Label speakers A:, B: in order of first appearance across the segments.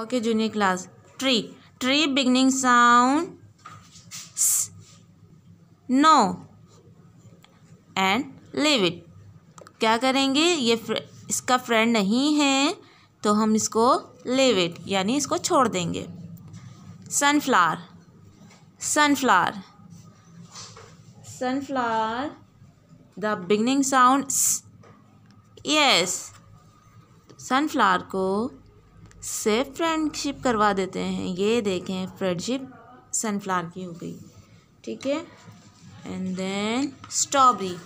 A: Okay junior class tree tree beginning sound no and leave it क्या करेंगे ये इसका फ्रेंड नहीं है तो हम इसको लिव इट यानी इसको छोड़ देंगे sunflower sunflower sunflower the beginning sound yes sunflower को से फ्रेंडशिप करवा देते हैं ये देखें फ्रेंडशिप सनफ्लावर की हो गई ठीक है and then strawberry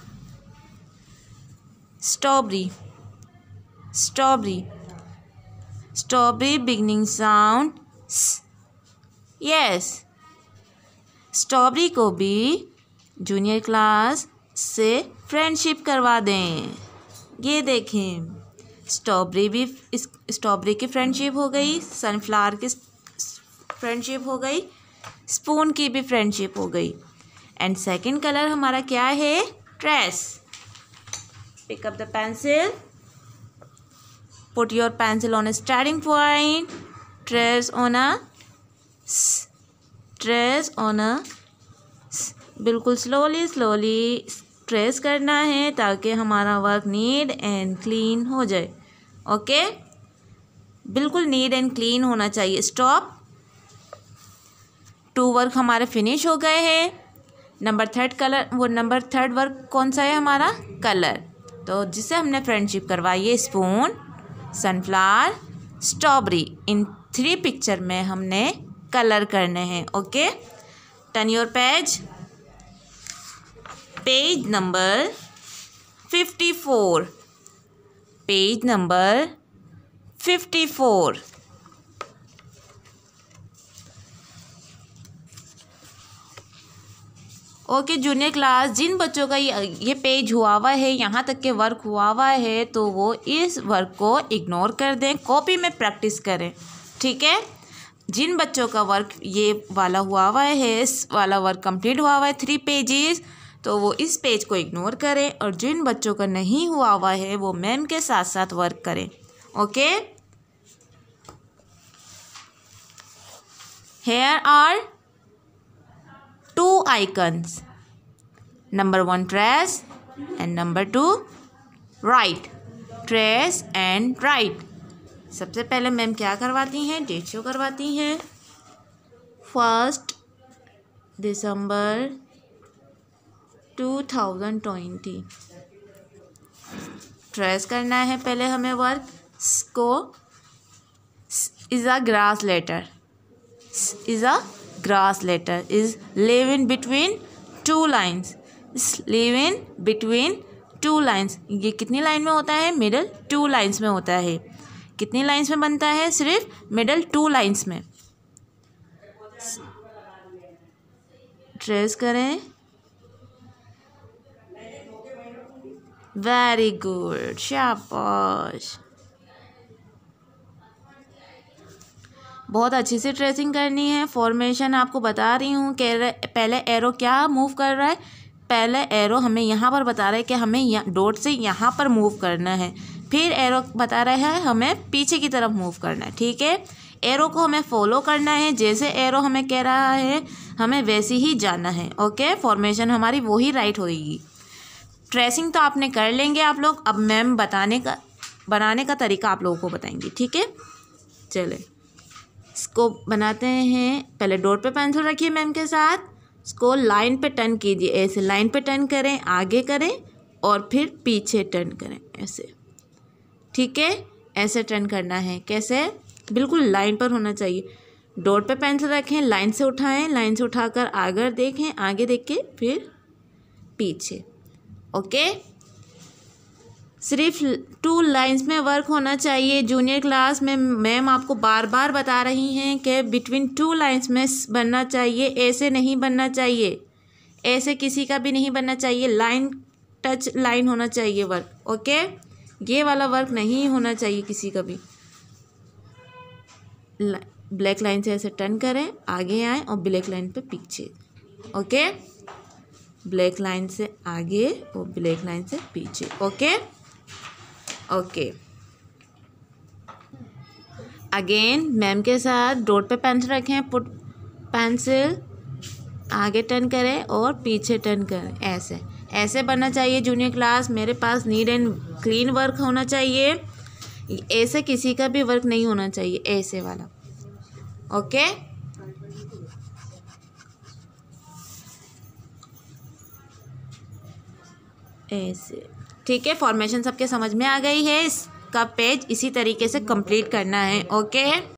A: strawberry strawberry strawberry beginning sound yes strawberry को भी जूनियर क्लास से फ्रेंडशिप करवा दें ये देखें स्ट्रॉबेरी भी स्ट्रॉबेरी की फ्रेंडशिप हो गई सनफ्लावर की फ्रेंडशिप हो गई स्पून की भी फ्रेंडशिप हो गई एंड सेकंड कलर हमारा क्या है trace pick up the pencil put your pencil on starting point trace on a trace on a बिल्कुल स्लोली स्लोली ट्रेस करना है ताकि हमारा वर्क नीट एंड क्लीन हो जाए ओके बिल्कुल नीट एंड क्लीन होना चाहिए स्टॉप टू वर्क हमारे फिनिश हो गए हैं नंबर थर्ड कलर वो नंबर थर्ड वर्क कौन सा है हमारा कलर तो जिसे हमने फ्रेंडशिप करवाई है spoon sunflower strawberry in three picture में हमने कलर करने हैं okay turn your page page number fifty four page number fifty four okay junior class जिन बच्चों का ये ये पेज हुआ हुआ है यहाँ तक के वर्क हुआ हुआ है तो वो इस वर्क को इग्नोर कर दें कॉपी में प्रैक्टिस करें ठीक है जिन बच्चों का वर्क ये वाला हुआ हुआ है इस वाला वर्क कंप्लीट हुआ हुआ है थ्री पेजेस तो वो इस पेज को इग्नोर करें और जिन बच्चों का नहीं हुआ हुआ है वो मैम के साथ साथ वर्क करें okay here are two icons number one trace and number two write trace and write सबसे पहले मैम क्या करवाती हैं डेट शो करवाती हैं first December two thousand twenty trace करना है पहले हमें वर्क को is a grass letter is a grass letter is leave in between two lines leave in between two lines ये कितनी लाइन में होता है मिडल टू लाइन्स में होता है कितनी लाइन्स में बनता है सिर्फ मिडल टू लाइन्स में ट्रेस करें वेरी गुड शाबाश बहुत अच्छे से ट्रेसिंग करनी है फॉर्मेशन आपको बता रही हूँ कह रहे पहले एरो क्या मूव कर रहा है पहले एरो हमें यहाँ पर बता रहा है कि हमें यहाँ डोट से यहाँ पर मूव करना है फिर एरो बता रहा है हमें पीछे की तरफ मूव करना है ठीक है एरो को हमें फॉलो करना है जैसे एरो हमें कह रहा है हमें वैसे ही जाना है ओके फॉर्मेशन हमारी वही राइट होगी ट्रेसिंग तो आपने कर लेंगे आप लोग अब मैम बताने का बनाने का तरीका आप लोगों को बताएंगी ठीक है चले इसको बनाते हैं पहले डोर पे पेंसिल रखिए मैम के साथ इसको लाइन पे टर्न कीजिए ऐसे लाइन पे टर्न करें आगे करें और फिर पीछे टर्न करें ऐसे ठीक है ऐसे टर्न करना है कैसे बिल्कुल लाइन पर होना चाहिए डोर पे पेंसिल रखें लाइन से उठाएं लाइन से उठाकर आगे देखें आगे देख के फिर पीछे ओके सिर्फ टू लाइंस में वर्क होना चाहिए जूनियर क्लास में मैम आपको बार बार बता रही हैं कि बिटवीन टू लाइंस में बनना चाहिए ऐसे नहीं बनना चाहिए ऐसे किसी का भी नहीं बनना चाहिए लाइन टच लाइन होना चाहिए वर्क ओके ये वाला वर्क नहीं होना चाहिए किसी का भी ब्लैक लाइन से ऐसे टर्न करें आगे आएँ और ब्लैक लाइन पर पीछे ओके ब्लैक लाइन से आगे और ब्लैक लाइन से पीछे ओके ओके अगेन मैम के साथ डोट पे पेंसिल रखें पुट पेंसिल आगे टर्न करें और पीछे टर्न करें ऐसे ऐसे बनना चाहिए जूनियर क्लास मेरे पास नीट एंड क्लीन वर्क होना चाहिए ऐसे किसी का भी वर्क नहीं होना चाहिए ऐसे वाला ओके okay? ऐसे ठीक है फॉर्मेशन सबके समझ में आ गई है इसका पेज इसी तरीके से कंप्लीट करना है ओके